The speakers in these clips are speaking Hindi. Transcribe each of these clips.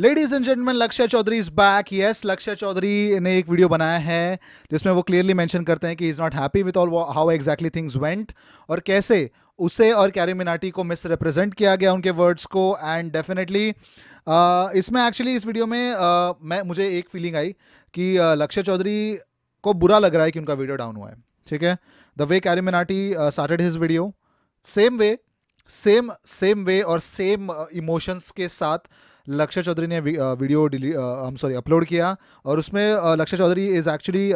लेडीज एंड जेंटमैन लक्ष्य चौधरी इज बैक यस लक्ष्य चौधरी ने एक वीडियो बनाया है जिसमें वो क्लियरली मेंशन करते हैं कि is not happy with all how exactly things went और कैसे उसे और कैरी मिनाटी को मिस रिप्रेजेंट किया गया उनके वर्ड्स को एंड डेफिनेटली uh, इसमें एक्चुअली इस वीडियो में uh, मैं मुझे एक फीलिंग आई कि uh, लक्ष्य चौधरी को बुरा लग रहा है कि उनका वीडियो डाउन हुआ है ठीक है the way Carry Minati started his video same way same same way और सेम इमोशंस uh, के साथ लक्ष्य चौधरी ने वीडियो हम सॉरी अपलोड किया और उसमें लक्ष्य चौधरी इज़ एक्चुअली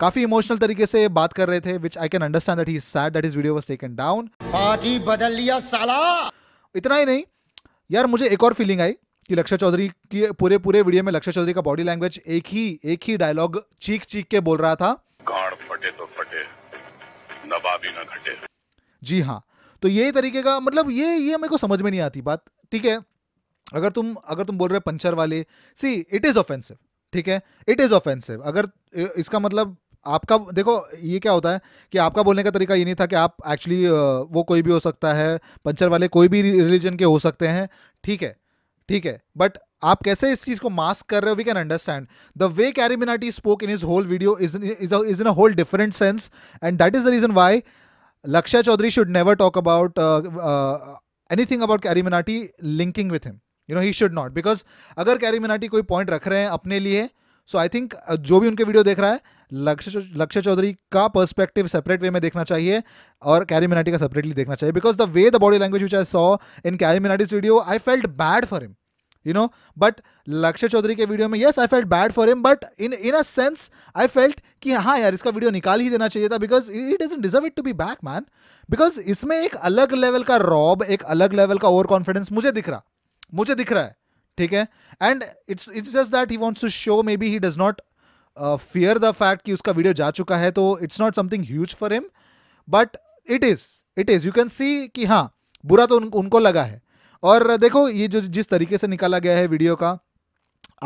काफ़ी इमोशनल तरीके से बात कर रहे थे which I can understand that he said that his video was taken down party बदल लिया साला इतना ही नहीं यार मुझे एक और फीलिंग आई कि लक्ष्य चौधरी की पूरे पूरे वीडियो में लक्ष्य चौधरी का बॉडी लैंग्वेज एक ही एक ही डायलॉग चीख चीख के बोल रहा था गाड़ फटे तो फटे नवाबी ना घटे जी हाँ तो यही तरीके का मतलब ये ये मेरे को समझ में नहीं आती बात ठीक है अगर तुम अगर तुम बोल रहे हो पंचर वाले सी इट इज़ ऑफेंसिव ठीक है इट इज़ ऑफेंसिव अगर इसका मतलब आपका देखो ये क्या होता है कि आपका बोलने का तरीका ये नहीं था कि आप एक्चुअली वो कोई भी हो सकता है पंचर वाले कोई भी रिलीजन के हो सकते हैं ठीक है ठीक है बट आप कैसे इस चीज को मास्क कर रहे हो we can understand the way Carry Minati spoke in his whole video is is in a whole different sense and that is the reason why Lakshya Chaudhary should never talk about anything about Carry Minati linking with him you know he should not because अगर कैरी मिनाटी कोई पॉइंट रख रहे हैं अपने लिए सो आई थिंक जो भी उनके वीडियो देख रहा है लक्ष्य लक्ष्य चौधरी का पर्सपेक्टिव सेपरेट वे में देखना चाहिए और कैरी मिनाटी का सेपरेटली देखना चाहिए because the way the body language which I saw in Carry Minati's video I felt bad for him you know but Lakshya Chaudhary के वीडियो में yes I felt bad for him but in in a sense I felt कि हाँ यार इसका वीडियो निकाल ही देना चाहिए था because it is deserve it to be back man because इसमें एक अलग लेवल का रॉब एक अलग लेवल का ओवर कॉन्फिडेंस मुझे दिख रहा मुझे दिख रहा है ठीक है and it's it's just that he wants to show maybe he does not fear the fact कि उसका वीडियो जा चुका है तो it's not something huge for him but it is it is you can see कि हाँ बुरा तो उन, उनको लगा है और देखो ये जो जिस तरीके से निकाला गया है वीडियो का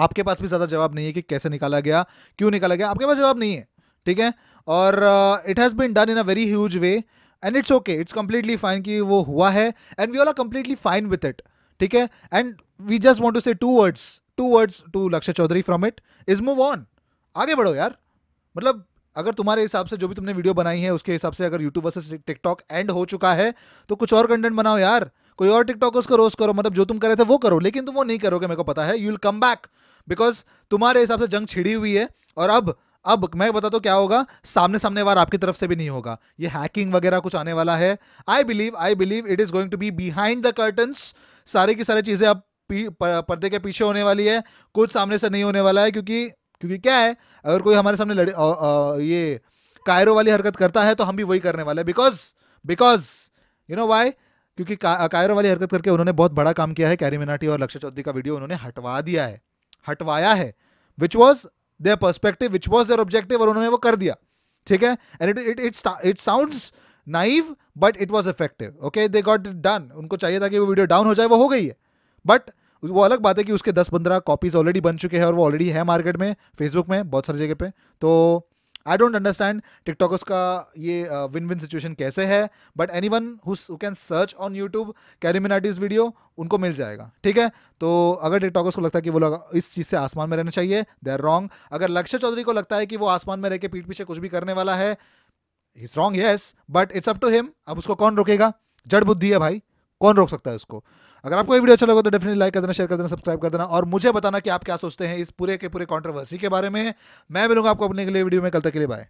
आपके पास भी ज़्यादा जवाब नहीं है कि कैसे निकाला गया क्यों निकाला गया आपके पास जवाब नहीं है ठीक है और it has been done in a very huge way and it's okay it's completely fine कि वो हुआ है and we all are completely fine with it ठीक है and we just want to say two words two words to Lakshya Chaudhary from it is move on आगे बढ़ो यार मतलब अगर तुम्हारे हिसाब से जो भी तुमने वीडियो बनाई है उसके हिसाब से अगर यूट्यूब वर्सेस टिकटॉक एंड हो चुका है तो कुछ और कंटेंट बनाओ यार कोई और टिकटॉक उसको रोज करो मतलब जो तुम कर रहे थे वो करो लेकिन तुम वो नहीं करोगे मेरे को पता है you will come back because तुम्हारे हिसाब से जंग छिड़ी हुई है और अब अब मैं बता दो क्या होगा सामने सामने वार आपकी तरफ से भी नहीं होगा ये हैकिंग वगैरह कुछ आने वाला है I believe I believe it is going to be behind the curtain सारी की सारी चीज़ें अब पर्दे के पीछे होने वाली है कुछ सामने से नहीं होने वाला है क्योंकि क्योंकि क्या है अगर कोई हमारे सामने लड़े आ, आ, ये कायरो वाली हरकत करता है तो हम भी वही करने वाले हैं because because you know why क्योंकि का, कायरो वाली हरकत करके उन्होंने बहुत बड़ा काम किया है कैरी मिनाटी और लक्ष्य चौधरी का वीडियो उन्होंने हटवा दिया है हटवाया है which was their perspective which was their objective और उन्होंने वो कर दिया ठीक है and it it it sounds naive but it was effective okay they got it done उनको चाहिए था कि वो वीडियो डाउन हो जाए वो हो गई है बट वो अलग बात है कि उसके दस पंद्रह कॉपीज ऑलरेडी बन चुके हैं और वो ऑलरेडी है मार्केट में फेसबुक में बहुत सारी जगह पे तो आई डोंट अंडरस्टैंड टिकटॉकर्स का ये विन विन सिचुएशन कैसे है but anyone who can search on YouTube CarryMinati's video उनको मिल जाएगा ठीक है तो अगर टिकटॉकर्स को लगता है कि वो लोग इस चीज़ से आसमान में रहना चाहिए दे आर रॉन्ग अगर लक्ष्य चौधरी को लगता है कि वो आसमान में रह के पीठ पीछे कुछ भी करने वाला है is wrong yes but it's up to him अब उसको कौन रोकेगा जड़ बुद्धि है भाई कौन रोक सकता है उसको अगर आपको ये वीडियो अच्छा लगा तो डेफिनेटली लाइक कर देना शेयर कर देना सब्सक्राइब कर देना और मुझे बताना कि आप क्या सोचते हैं इस पूरे के पूरे कॉन्ट्रोवर्सी के बारे में मैं मिलूंगा आपको अपने के लिए वीडियो में कल तक के लिए बाय